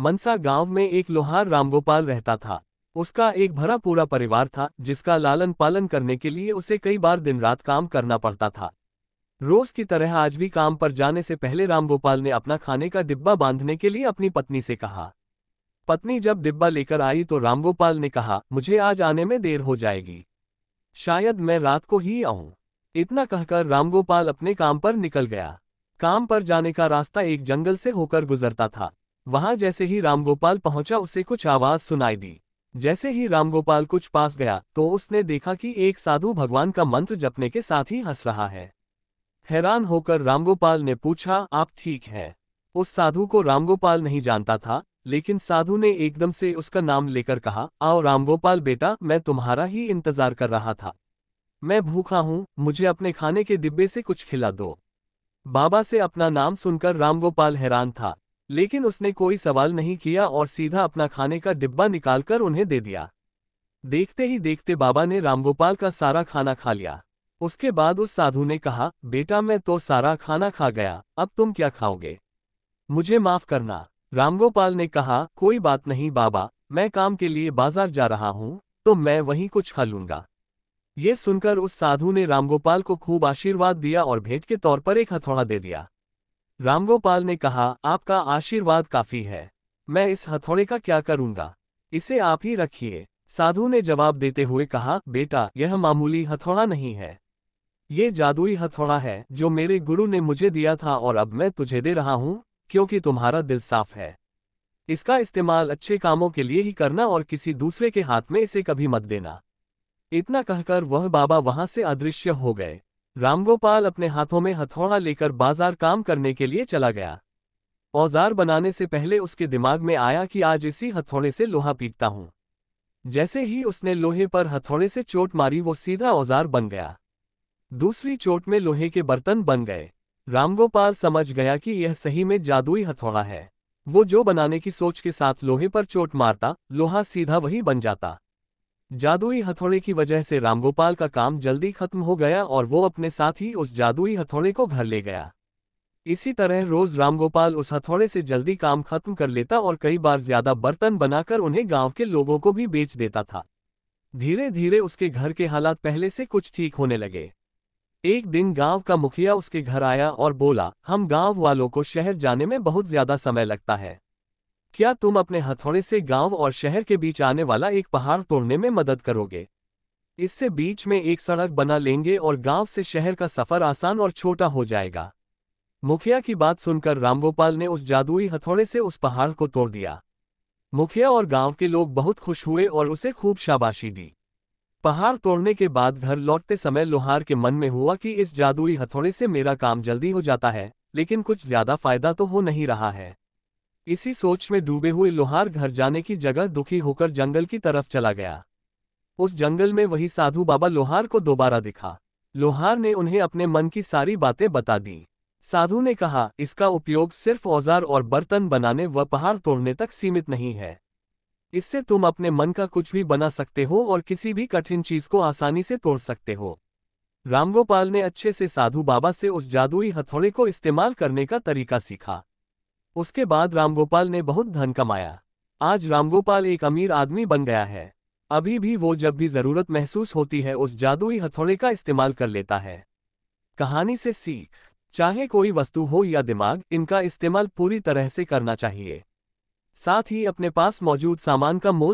मनसा गांव में एक लोहार रामगोपाल रहता था उसका एक भरा पूरा परिवार था जिसका लालन पालन करने के लिए उसे कई बार दिन रात काम करना पड़ता था रोज की तरह आज भी काम पर जाने से पहले रामगोपाल ने अपना खाने का डिब्बा बांधने के लिए अपनी पत्नी से कहा पत्नी जब डिब्बा लेकर आई तो रामगोपाल ने कहा मुझे आज आने में देर हो जाएगी शायद मैं रात को ही आऊं इतना कहकर रामगोपाल अपने काम पर निकल गया काम पर जाने का रास्ता एक जंगल से होकर गुजरता था वहां जैसे ही रामगोपाल पहुंचा उसे कुछ आवाज सुनाई दी जैसे ही रामगोपाल कुछ पास गया तो उसने देखा कि एक साधु भगवान का मंत्र जपने के साथ ही हंस रहा है हैरान होकर रामगोपाल ने पूछा आप ठीक हैं उस साधु को रामगोपाल नहीं जानता था लेकिन साधु ने एकदम से उसका नाम लेकर कहा आओ रामगोपाल बेटा मैं तुम्हारा ही इंतजार कर रहा था मैं भूखा हूं मुझे अपने खाने के डिब्बे से कुछ खिला दो बाबा से अपना नाम सुनकर रामगोपाल हैरान था लेकिन उसने कोई सवाल नहीं किया और सीधा अपना खाने का डिब्बा निकालकर उन्हें दे दिया देखते ही देखते बाबा ने रामगोपाल का सारा खाना खा लिया उसके बाद उस साधु ने कहा बेटा मैं तो सारा खाना खा गया अब तुम क्या खाओगे मुझे माफ करना रामगोपाल ने कहा कोई बात नहीं बाबा मैं काम के लिए बाजार जा रहा हूं तो मैं वहीं कुछ खा लूंगा ये सुनकर उस साधु ने रामगोपाल को खूब आशीर्वाद दिया और भेंट के तौर पर एक हथौड़ा दे दिया रामगोपाल ने कहा आपका आशीर्वाद काफी है मैं इस हथौड़े का क्या करूंगा इसे आप ही रखिए साधु ने जवाब देते हुए कहा बेटा यह मामूली हथौड़ा नहीं है ये जादुई हथौड़ा है जो मेरे गुरु ने मुझे दिया था और अब मैं तुझे दे रहा हूं क्योंकि तुम्हारा दिल साफ है इसका इस्तेमाल अच्छे कामों के लिए ही करना और किसी दूसरे के हाथ में इसे कभी मत देना इतना कहकर वह बाबा वहां से अदृश्य हो गए रामगोपाल अपने हाथों में हथौड़ा लेकर बाजार काम करने के लिए चला गया औजार बनाने से पहले उसके दिमाग में आया कि आज इसी हथौड़े से लोहा पीटता हूं जैसे ही उसने लोहे पर हथौड़े से चोट मारी वो सीधा औजार बन गया दूसरी चोट में लोहे के बर्तन बन गए रामगोपाल समझ गया कि यह सही में जादुई हथौड़ा है वो जो बनाने की सोच के साथ लोहे पर चोट मारता लोहा सीधा वही बन जाता जादुई हथौड़े की वजह से रामगोपाल का काम जल्दी खत्म हो गया और वो अपने साथ ही उस जादुई हथौड़े को घर ले गया इसी तरह रोज रामगोपाल उस हथौड़े से जल्दी काम खत्म कर लेता और कई बार ज्यादा बर्तन बनाकर उन्हें गांव के लोगों को भी बेच देता था धीरे धीरे उसके घर के हालात पहले से कुछ ठीक होने लगे एक दिन गांव का मुखिया उसके घर आया और बोला हम गांव वालों को शहर जाने में बहुत ज्यादा समय लगता है क्या तुम अपने हथौड़े से गांव और शहर के बीच आने वाला एक पहाड़ तोड़ने में मदद करोगे इससे बीच में एक सड़क बना लेंगे और गांव से शहर का सफर आसान और छोटा हो जाएगा मुखिया की बात सुनकर रामगोपाल ने उस जादुई हथौड़े से उस पहाड़ को तोड़ दिया मुखिया और गांव के लोग बहुत खुश हुए और उसे खूब शाबाशी दी पहाड़ तोड़ने के बाद घर लौटते समय लोहार के मन में हुआ कि इस जादुई हथौड़े से मेरा काम जल्दी हो जाता है लेकिन कुछ ज्यादा फायदा तो हो नहीं रहा है इसी सोच में डूबे हुए लोहार घर जाने की जगह दुखी होकर जंगल की तरफ चला गया उस जंगल में वही साधु बाबा लोहार को दोबारा दिखा लोहार ने उन्हें अपने मन की सारी बातें बता दी साधु ने कहा इसका उपयोग सिर्फ औजार और बर्तन बनाने व पहाड़ तोड़ने तक सीमित नहीं है इससे तुम अपने मन का कुछ भी बना सकते हो और किसी भी कठिन चीज को आसानी से तोड़ सकते हो रामगोपाल ने अच्छे से साधु बाबा से उस जादुई हथौड़े को इस्तेमाल करने का तरीका सीखा उसके बाद रामगोपाल ने बहुत धन कमाया आज रामगोपाल एक अमीर आदमी बन गया है अभी भी वो जब भी जरूरत महसूस होती है उस जादुई हथौड़े का इस्तेमाल कर लेता है कहानी से सीख चाहे कोई वस्तु हो या दिमाग इनका इस्तेमाल पूरी तरह से करना चाहिए साथ ही अपने पास मौजूद सामान का मोल